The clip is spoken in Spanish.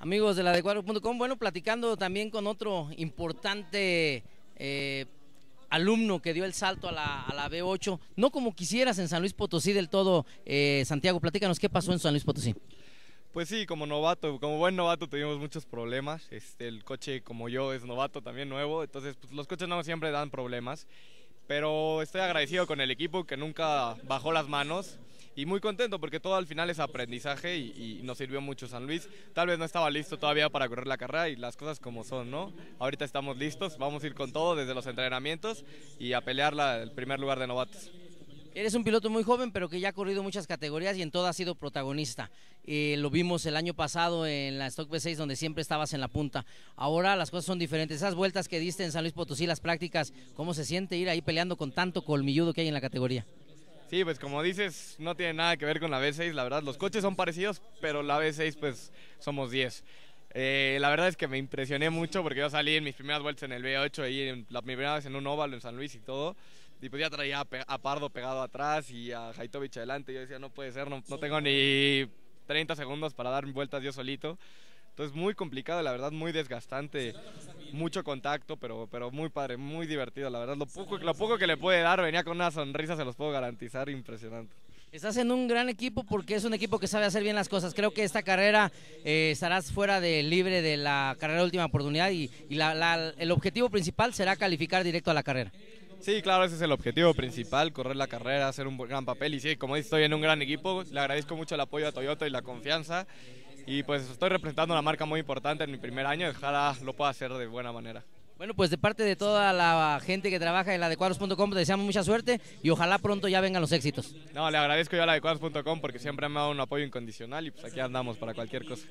Amigos de la de cuadro.com, bueno, platicando también con otro importante eh, alumno que dio el salto a la, B8, no como quisieras en San Luis Potosí del todo, eh, Santiago, platícanos qué pasó en San Luis Potosí. Pues sí, como novato, como buen novato tuvimos muchos problemas, este, el coche como yo es novato también nuevo, entonces pues, los coches no siempre dan problemas, pero estoy agradecido con el equipo que nunca bajó las manos, y muy contento porque todo al final es aprendizaje y, nos sirvió mucho San Luis. Tal vez no estaba listo todavía para correr la carrera y las cosas como son, ¿no? Ahorita estamos listos, vamos a ir con todo desde los entrenamientos y a pelear el primer lugar de novatos. Eres un piloto muy joven, pero que ya ha corrido muchas categorías y en todo ha sido protagonista. Eh, lo vimos el año pasado en la Stock v 6 donde siempre estabas en la punta. Ahora las cosas son diferentes. Esas vueltas que diste en San Luis Potosí, las prácticas, ¿cómo se siente ir ahí peleando con tanto colmilludo que hay en la categoría? Sí, pues como dices, no tiene nada que ver con la b 6 la verdad. Los coches son parecidos, pero la b 6 pues somos 10. Eh, la verdad es que me impresioné mucho porque yo salí en mis primeras vueltas en el b 8 ahí en, la primera vez en un óvalo en San Luis y todo. Y pues ya traía a, Pardo pegado atrás y a Jaitovich adelante. Yo decía, no puede ser, no, no tengo ni 30 segundos para dar vueltas yo solito. Entonces muy complicado, la verdad, muy desgastante, mucho contacto, pero, pero muy padre, muy divertido, la verdad. Lo poco, lo poco que le puede dar, venía con una sonrisa, se los puedo garantizar, impresionante. Estás en un gran equipo porque es un equipo que sabe hacer bien las cosas. Creo que esta carrera eh, estarás fuera de libre de la carrera última oportunidad y, el objetivo principal será calificar directo a la carrera. Sí, claro, ese es el objetivo principal, correr la carrera, hacer un gran papel y sí, como estoy en un gran equipo, le agradezco mucho el apoyo a Toyota y la confianza y pues estoy representando una marca muy importante en mi primer año y ojalá lo pueda hacer de buena manera. Bueno, pues de parte de toda la gente que trabaja en la de cuadros.com, deseamos mucha suerte y ojalá pronto ya vengan los éxitos. No, le agradezco yo a la de porque siempre me ha dado un apoyo incondicional y pues aquí andamos para cualquier cosa.